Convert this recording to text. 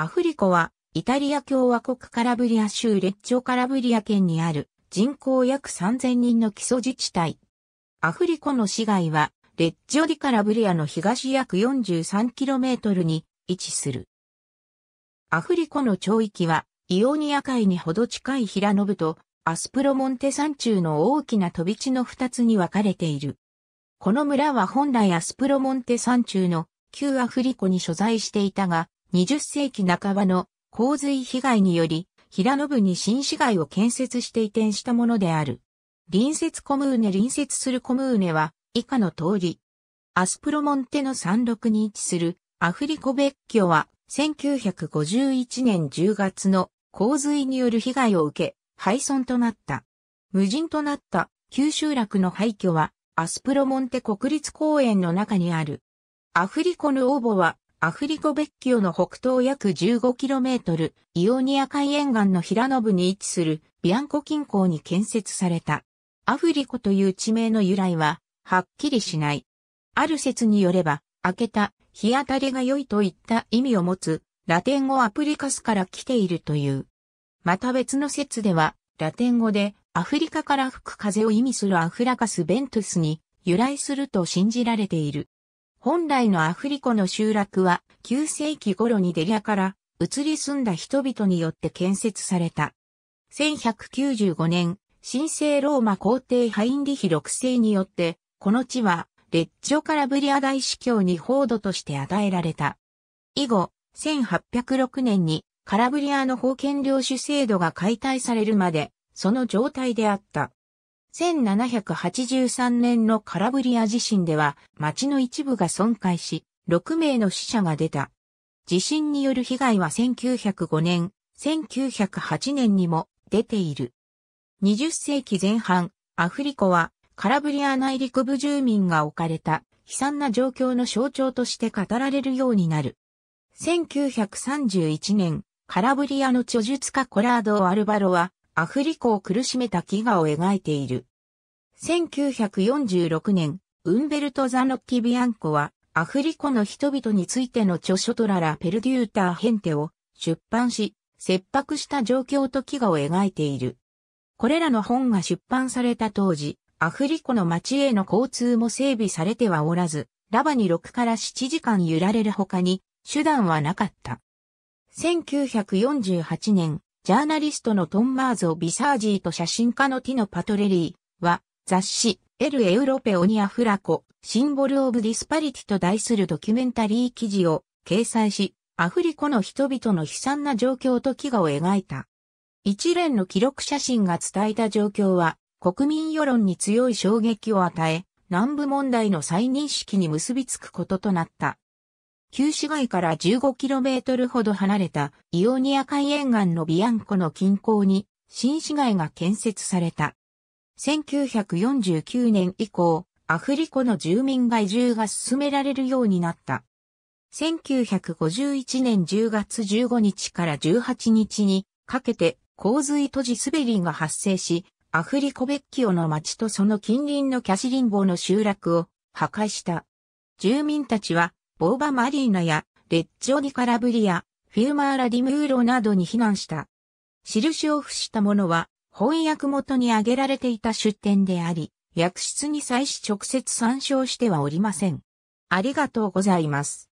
アフリコは、イタリア共和国カラブリア州レッチョカラブリア県にある人口約3000人の基礎自治体。アフリコの市街は、レッジョディカラブリアの東約 43km に位置する。アフリコの町域は、イオニア海にほど近い平野部と、アスプロモンテ山中の大きな飛び地の2つに分かれている。この村は本来アスプロモンテ山中の旧アフリコに所在していたが、20世紀半ばの洪水被害により、平野部に新市街を建設して移転したものである。隣接コムーネ隣接するコムーネは以下の通り。アスプロモンテの山麓に位置するアフリコ別居は1951年10月の洪水による被害を受け廃村となった。無人となった旧集落の廃墟はアスプロモンテ国立公園の中にある。アフリコの応募はアフリコベッキオの北東約 15km、イオニア海沿岸の平野部に位置するビアンコ近郊に建設された。アフリコという地名の由来は、はっきりしない。ある説によれば、明けた、日当たりが良いといった意味を持つ、ラテン語アプリカスから来ているという。また別の説では、ラテン語で、アフリカから吹く風を意味するアフラカスベントスに由来すると信じられている。本来のアフリコの集落は9世紀頃にデリアから移り住んだ人々によって建設された。1195年、神聖ローマ皇帝ハインリヒ6世によって、この地は、レッジョカラブリア大司教に報道として与えられた。以後、1806年にカラブリアの封建領主制度が解体されるまで、その状態であった。1783年のカラブリア地震では町の一部が損壊し、6名の死者が出た。地震による被害は1905年、1908年にも出ている。20世紀前半、アフリコはカラブリア内陸部住民が置かれた悲惨な状況の象徴として語られるようになる。1931年、カラブリアの著述家コラード・アルバロは、アフリコを苦しめた飢餓を描いている。1946年、ウンベルト・ザノッティ・ビアンコは、アフリコの人々についての著書トララ・ペルデューター・ヘンテを出版し、切迫した状況と飢餓を描いている。これらの本が出版された当時、アフリコの町への交通も整備されてはおらず、ラバに6から7時間揺られる他に、手段はなかった。1948年、ジャーナリストのトンマーズ・オ・ビサージーと写真家のティノ・パトレリーは、雑誌、エル・エウロペオニア・フラコ、シンボル・オブ・ディスパリティと題するドキュメンタリー記事を掲載し、アフリコの人々の悲惨な状況と飢餓を描いた。一連の記録写真が伝えた状況は、国民世論に強い衝撃を与え、南部問題の再認識に結びつくこととなった。旧市街から 15km ほど離れたイオニア海沿岸のビアンコの近郊に新市街が建設された。1949年以降、アフリコの住民が移住が進められるようになった。1951年10月15日から18日にかけて洪水閉じ滑りが発生し、アフリコベッキオの町とその近隣のキャシリンボの集落を破壊した。住民たちは、ボーバマリーナやレッジオディカラブリア、フィルマーラディムーロなどに避難した。印を付したものは翻訳元に挙げられていた出典であり、訳出に際し直接参照してはおりません。ありがとうございます。